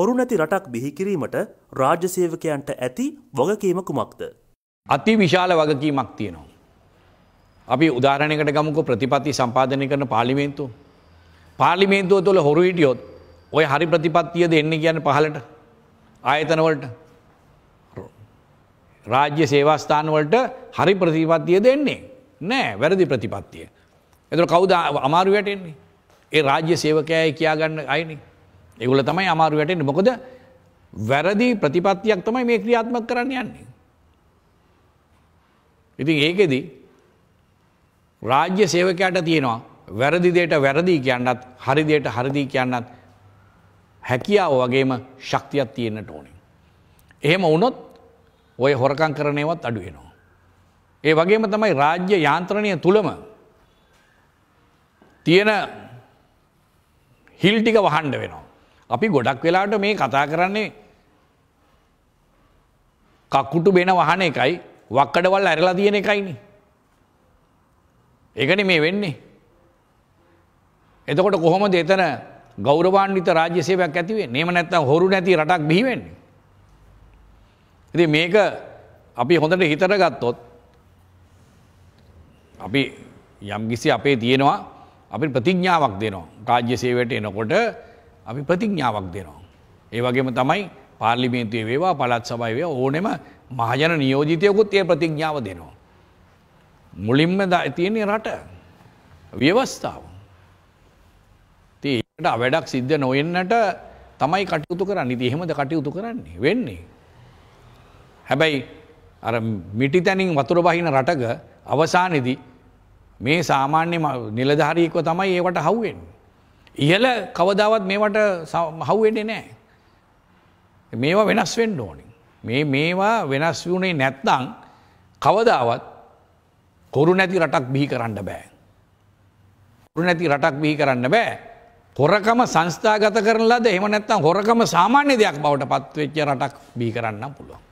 හොරු නැති රටක් බිහිකිරීමට රාජ්‍ය සේවකයන්ට ඇති වගකීම කුමක්ද. අති විශාල වගකීමක් තියෙනවා. අපි උදාරණයකට ගමුක ප්‍රතිපත්ති සම්පාධනය කරන පාලිමේන්තු. පාලිමේන්තුව තුළ හොරු හිටියොත් ඔය හරි ප්‍රතිපත්තියද එන්න කියන්න පහලට ආයතනවලට රාජ්‍ය සේවස්ථානවලට හරි ප්‍රතිපත්තිය දෙන්නේ නෑ වැරදි ප්‍රතිපත්තිය. එතුර කවුද අමාරුවටෙන්නේ ඒ රාජ්‍ය සේවකයයි කියාගන්න අයිනේ. ඒගොල්ල තමයි අමාරු වැටෙන්නේ. මොකද වැරදි ප්‍රතිපත්තියක් තමයි මේ ක්‍රියාත්මක කරන්න යන්නේ. ඉතින් ඒකෙදි රාජ්‍ය සේවකයාට තියෙනවා වැරදි දෙයට වැරදි කියන්නත් හරි දෙයට හරිදී කියන්නත් හැකියාව වගේම ශක්තියක් තියෙන්නට ඕනේ. එහෙම වුණොත් ඔය හොරකම් කරන ඒවත් අඩු වෙනවා. ඒ වගේම තමයි රාජ්‍ය යාන්ත්‍රණය තුලම තියෙන හිල් ටික වහන්න වෙනවා. අපි ගොඩක් වෙලාට මේ කතා කරන්නේ කක්කුටු බෙන වහන එකයි වක්කඩවල් ඇරලා තියෙන එකයිනි. එකන මේ වෙන්නේ. එතකොට කොහොම දෙතන ගෞරවාන්විත රාජ්‍යසේවයක් ඇතිවේ නේම නැත්තම් හොරු නැති රටක් බිහිවෙන්නේ. ඉති මේක අපි හොඳට හිතර ගත්තොත් අපි යම්කිසි අපේ තියෙනවා අපි ප්‍රතිඥ්ඥාවක් දෙනවා රාජ්‍ය සේවයට එනකොට අපි ප්‍රතිඥාවක් දෙනවා. ඒ වගේම තමයි පාර්ලිමේන්තුවේ වේවා පළාත් සභාවේ වේවා ඕනෙම මහජන නියෝජිතයෙකුත් ඒ ප්‍රතිඥාව දෙනවා. මුලින්ම තියෙන්නේ රට ව්‍යවස්ථාව. ඒකට අවඩක් සිද්ධ නොවෙන්නට තමයි කටයුතු කරන්න ඉතින් එහෙමද කටයුතු කරන්නේ වෙන්නේ. හැබැයි අර මිටි තැනින් වතුර බහින රටක අවසානයේදී මේ සාමාන්‍ය නිලධාරීකව තමයි ඒවට හවුවෙන්නේ. ඉහල කවදාවත් මේවට හව්වෙන්නේ නෑ. මේවා වෙනස් වෙන්න ඕනි. මේ මේවා වෙනස් වුණේ නැත්තං කවදාවත් කොරු නැති රටක් බිහි කරන්න බෑ. කොරු නැති රටක් බිහි කරන්න බෑ. හොරකම සංස්ථාගත කරනලාද එහෙම නැත්තම් හොරකම සාමාන්‍ය දෙයක් බවට පත්වෙච්ච රටක් බිහි කරන්න පුළුවන්.